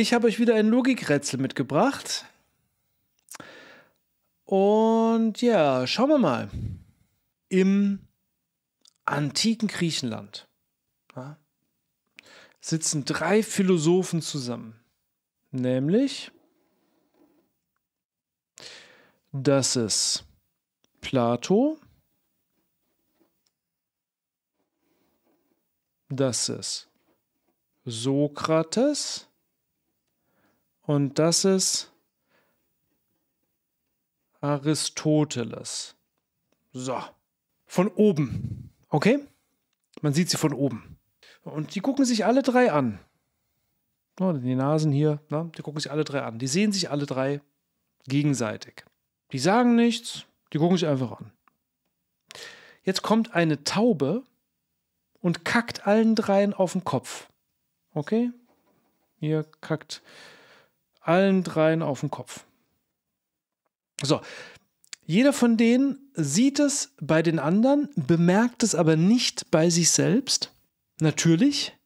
Ich habe euch wieder ein Logikrätsel mitgebracht. Und ja, schauen wir mal. Im antiken Griechenland ja, sitzen drei Philosophen zusammen. Nämlich, das ist Plato, das ist Sokrates und das ist Aristoteles. So, von oben. Okay? Man sieht sie von oben. Und die gucken sich alle drei an. Oh, die Nasen hier, ne? die gucken sich alle drei an. Die sehen sich alle drei gegenseitig. Die sagen nichts, die gucken sich einfach an. Jetzt kommt eine Taube und kackt allen dreien auf den Kopf. Okay? Hier kackt allen dreien auf den Kopf. So, jeder von denen sieht es bei den anderen, bemerkt es aber nicht bei sich selbst. Natürlich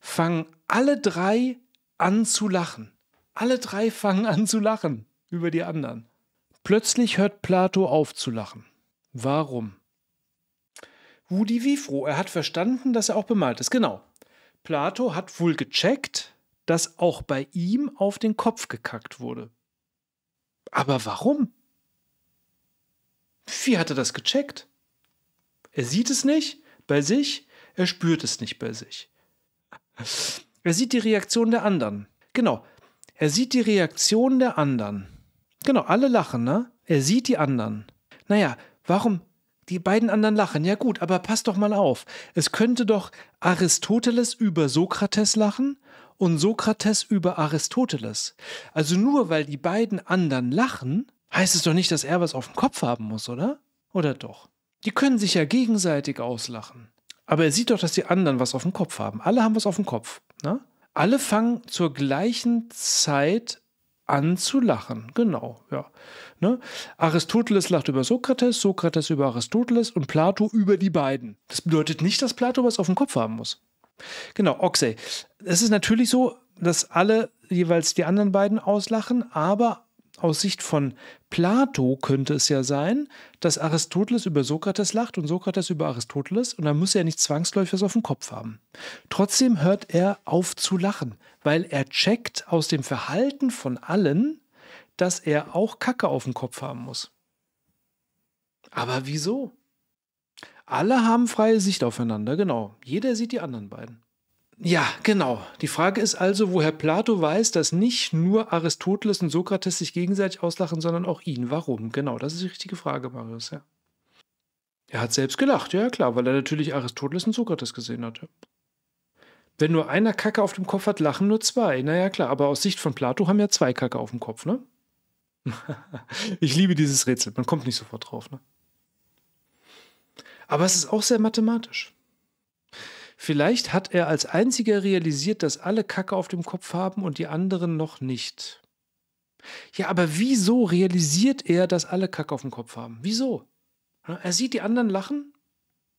fangen alle drei an zu lachen. Alle drei fangen an zu lachen über die anderen. Plötzlich hört Plato auf zu lachen. Warum? Wudi froh, er hat verstanden, dass er auch bemalt ist. Genau. Plato hat wohl gecheckt, dass auch bei ihm auf den Kopf gekackt wurde. Aber warum? Wie hat er das gecheckt? Er sieht es nicht bei sich, er spürt es nicht bei sich. Er sieht die Reaktion der anderen. Genau. Er sieht die Reaktion der anderen. Genau, alle lachen, ne? Er sieht die anderen. Naja, warum die beiden anderen lachen? Ja gut, aber passt doch mal auf. Es könnte doch Aristoteles über Sokrates lachen und Sokrates über Aristoteles. Also nur weil die beiden anderen lachen, heißt es doch nicht, dass er was auf dem Kopf haben muss, oder? Oder doch? Die können sich ja gegenseitig auslachen. Aber er sieht doch, dass die anderen was auf dem Kopf haben. Alle haben was auf dem Kopf. Ne? Alle fangen zur gleichen Zeit an zu lachen. Genau, ja. Ne? Aristoteles lacht über Sokrates, Sokrates über Aristoteles und Plato über die beiden. Das bedeutet nicht, dass Plato was auf dem Kopf haben muss. Genau, Oxey. Es ist natürlich so, dass alle jeweils die anderen beiden auslachen, aber aus Sicht von Plato könnte es ja sein, dass Aristoteles über Sokrates lacht und Sokrates über Aristoteles und dann muss er nicht zwangsläufig was auf dem Kopf haben. Trotzdem hört er auf zu lachen, weil er checkt aus dem Verhalten von allen, dass er auch Kacke auf dem Kopf haben muss. Aber wieso? Alle haben freie Sicht aufeinander, genau. Jeder sieht die anderen beiden. Ja, genau. Die Frage ist also, woher Plato weiß, dass nicht nur Aristoteles und Sokrates sich gegenseitig auslachen, sondern auch ihn. Warum? Genau, das ist die richtige Frage, Marius, ja. Er hat selbst gelacht, ja klar, weil er natürlich Aristoteles und Sokrates gesehen hat. Wenn nur einer Kacke auf dem Kopf hat, lachen nur zwei. Naja, klar, aber aus Sicht von Plato haben ja zwei Kacke auf dem Kopf, ne? ich liebe dieses Rätsel, man kommt nicht sofort drauf, ne? Aber es ist auch sehr mathematisch. Vielleicht hat er als einziger realisiert, dass alle Kacke auf dem Kopf haben und die anderen noch nicht. Ja, aber wieso realisiert er, dass alle Kacke auf dem Kopf haben? Wieso? Er sieht die anderen lachen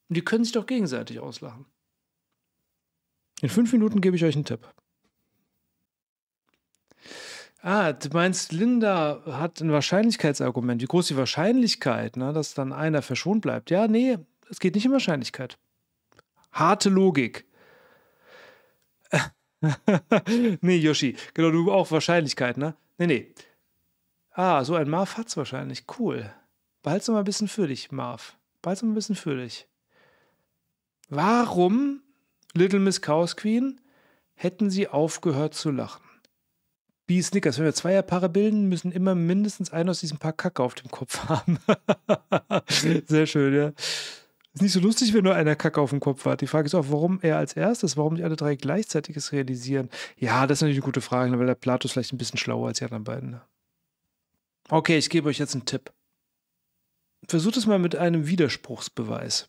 und die können sich doch gegenseitig auslachen. In fünf Minuten gebe ich euch einen Tipp. Ah, du meinst, Linda hat ein Wahrscheinlichkeitsargument. Wie groß die Wahrscheinlichkeit, ne, dass dann einer verschont bleibt? Ja, nee, es geht nicht um Wahrscheinlichkeit. Harte Logik. nee, Yoshi, genau, du auch Wahrscheinlichkeit, ne? Nee, nee. Ah, so ein Marv hat's wahrscheinlich. Cool. Behalt's noch mal ein bisschen für dich, Marv. Behalt's noch mal ein bisschen für dich. Warum, Little Miss Chaos Queen, hätten sie aufgehört zu lachen? Bee Snickers, wenn wir Zweierpaare bilden, müssen immer mindestens einen aus diesem Paar Kacke auf dem Kopf haben. Sehr schön, ja. Ist nicht so lustig, wenn nur einer Kacke auf dem Kopf hat. Die Frage ist auch, warum er als erstes, warum nicht alle drei gleichzeitiges realisieren? Ja, das ist natürlich eine gute Frage, weil der Plato ist vielleicht ein bisschen schlauer als die anderen beiden. Ne? Okay, ich gebe euch jetzt einen Tipp. Versucht es mal mit einem Widerspruchsbeweis.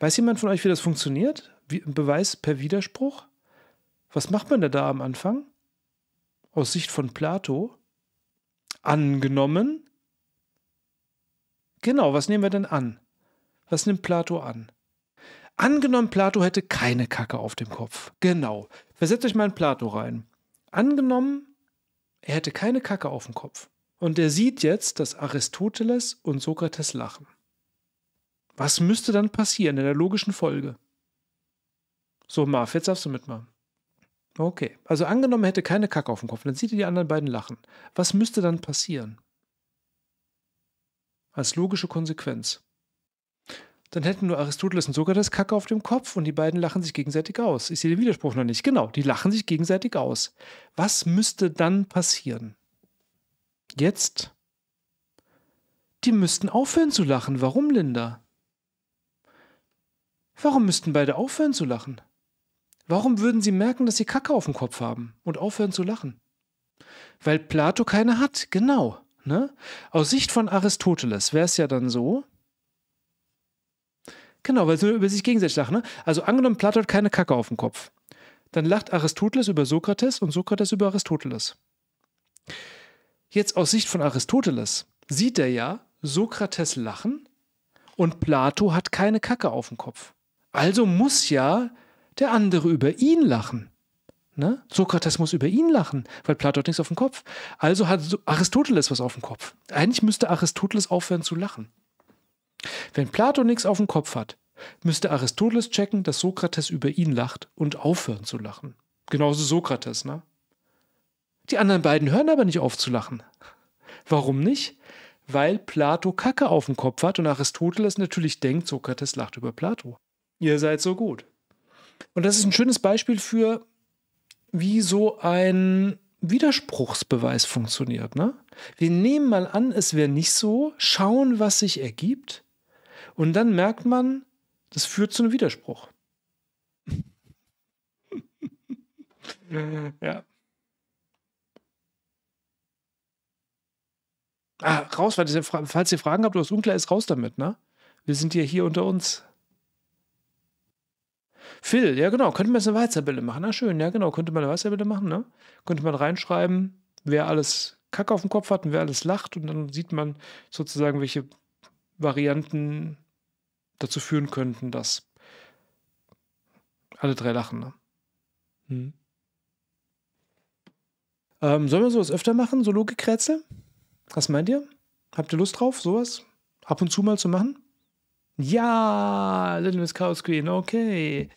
Weiß jemand von euch, wie das funktioniert? Wie, ein Beweis per Widerspruch? Was macht man denn da am Anfang? Aus Sicht von Plato? Angenommen? Genau, was nehmen wir denn an? Was nimmt Plato an? Angenommen, Plato hätte keine Kacke auf dem Kopf. Genau. Versetzt euch mal in Plato rein. Angenommen, er hätte keine Kacke auf dem Kopf. Und er sieht jetzt, dass Aristoteles und Sokrates lachen. Was müsste dann passieren in der logischen Folge? So, Marv, jetzt darfst du mitmachen. Okay. Also angenommen, er hätte keine Kacke auf dem Kopf. Dann sieht ihr die anderen beiden lachen. Was müsste dann passieren? Als logische Konsequenz dann hätten nur Aristoteles und Sokrates Kacke auf dem Kopf und die beiden lachen sich gegenseitig aus. Ich sehe den Widerspruch noch nicht. Genau, die lachen sich gegenseitig aus. Was müsste dann passieren? Jetzt? Die müssten aufhören zu lachen. Warum, Linda? Warum müssten beide aufhören zu lachen? Warum würden sie merken, dass sie Kacke auf dem Kopf haben und aufhören zu lachen? Weil Plato keine hat, genau. Ne? Aus Sicht von Aristoteles wäre es ja dann so, Genau, weil es nur über sich gegenseitig lachen. Ne? Also angenommen, Plato hat keine Kacke auf dem Kopf. Dann lacht Aristoteles über Sokrates und Sokrates über Aristoteles. Jetzt aus Sicht von Aristoteles sieht er ja Sokrates lachen und Plato hat keine Kacke auf dem Kopf. Also muss ja der andere über ihn lachen. Ne? Sokrates muss über ihn lachen, weil Plato hat nichts auf dem Kopf. Also hat Aristoteles was auf dem Kopf. Eigentlich müsste Aristoteles aufhören zu lachen. Wenn Plato nichts auf dem Kopf hat, müsste Aristoteles checken, dass Sokrates über ihn lacht und aufhören zu lachen. Genauso Sokrates, ne? Die anderen beiden hören aber nicht auf zu lachen. Warum nicht? Weil Plato Kacke auf dem Kopf hat und Aristoteles natürlich denkt, Sokrates lacht über Plato. Ihr seid so gut. Und das ist ein schönes Beispiel für, wie so ein Widerspruchsbeweis funktioniert. Ne? Wir nehmen mal an, es wäre nicht so, schauen, was sich ergibt und dann merkt man, das führt zu einem Widerspruch. ja. Ah, raus, falls ihr Fragen habt, was unklar ist, raus damit, ne? Wir sind ja hier unter uns. Phil, ja genau, könnte man jetzt eine Weizerbilde machen. Na schön, ja genau, könnte man eine Weizerbilde machen, ne? Könnte man reinschreiben, wer alles Kacke auf dem Kopf hat und wer alles lacht und dann sieht man sozusagen, welche Varianten dazu führen könnten, dass alle drei lachen. Ne? Hm. Ähm, sollen wir sowas öfter machen? So Logikrätsel? Was meint ihr? Habt ihr Lust drauf, sowas? Ab und zu mal zu machen? Ja, Little Miss Chaos Queen, okay.